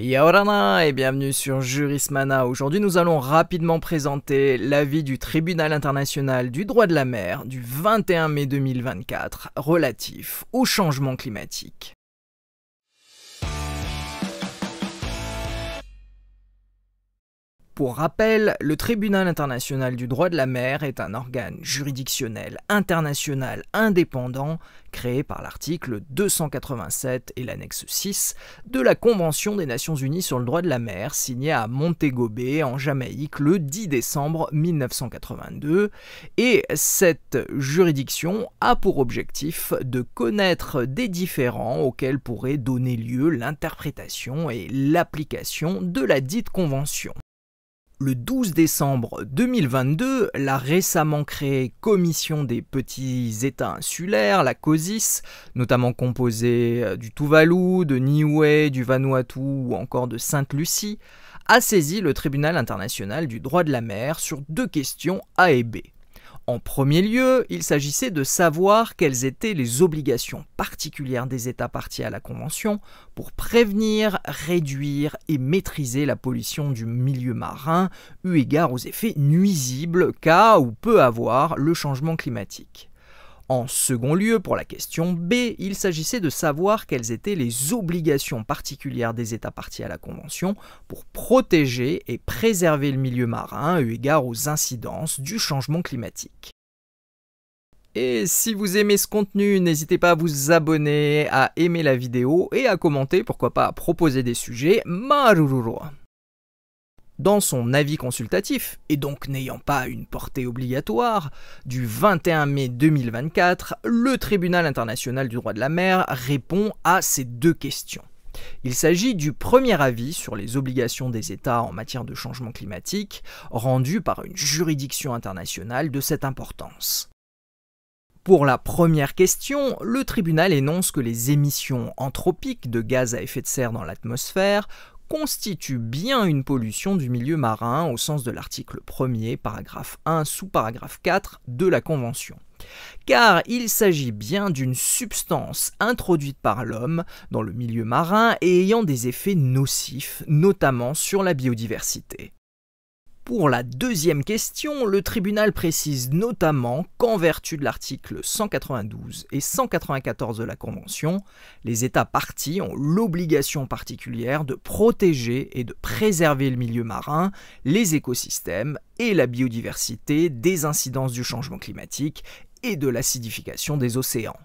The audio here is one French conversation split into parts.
Yaorana et bienvenue sur Jurismana. Aujourd'hui, nous allons rapidement présenter l'avis du Tribunal international du droit de la mer du 21 mai 2024 relatif au changement climatique. Pour rappel, le Tribunal international du droit de la mer est un organe juridictionnel international indépendant créé par l'article 287 et l'annexe 6 de la Convention des Nations Unies sur le droit de la mer signée à Montego Bay en Jamaïque le 10 décembre 1982 et cette juridiction a pour objectif de connaître des différends auxquels pourrait donner lieu l'interprétation et l'application de la dite convention. Le 12 décembre 2022, la récemment créée Commission des petits États insulaires, la COSIS, notamment composée euh, du Tuvalu, de Niue, du Vanuatu ou encore de Sainte-Lucie, a saisi le Tribunal international du droit de la mer sur deux questions A et B. En premier lieu, il s'agissait de savoir quelles étaient les obligations particulières des États partis à la Convention pour prévenir, réduire et maîtriser la pollution du milieu marin, eu égard aux effets nuisibles qu'a ou peut avoir le changement climatique. En second lieu, pour la question B, il s'agissait de savoir quelles étaient les obligations particulières des États partis à la Convention pour protéger et préserver le milieu marin eu égard aux incidences du changement climatique. Et si vous aimez ce contenu, n'hésitez pas à vous abonner, à aimer la vidéo et à commenter, pourquoi pas à proposer des sujets. Marururua dans son avis consultatif, et donc n'ayant pas une portée obligatoire, du 21 mai 2024, le Tribunal international du droit de la mer répond à ces deux questions. Il s'agit du premier avis sur les obligations des États en matière de changement climatique rendu par une juridiction internationale de cette importance. Pour la première question, le tribunal énonce que les émissions anthropiques de gaz à effet de serre dans l'atmosphère constitue bien une pollution du milieu marin au sens de l'article 1er, paragraphe 1, sous-paragraphe 4 de la Convention. Car il s'agit bien d'une substance introduite par l'homme dans le milieu marin et ayant des effets nocifs, notamment sur la biodiversité. Pour la deuxième question, le tribunal précise notamment qu'en vertu de l'article 192 et 194 de la Convention, les États partis ont l'obligation particulière de protéger et de préserver le milieu marin, les écosystèmes et la biodiversité des incidences du changement climatique et de l'acidification des océans.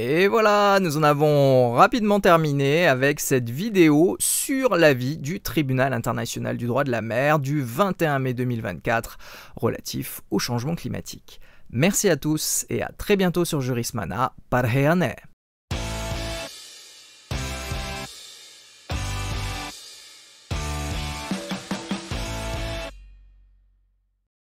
Et voilà, nous en avons rapidement terminé avec cette vidéo sur l'avis du Tribunal international du droit de la mer du 21 mai 2024 relatif au changement climatique. Merci à tous et à très bientôt sur Jurismana. Parheane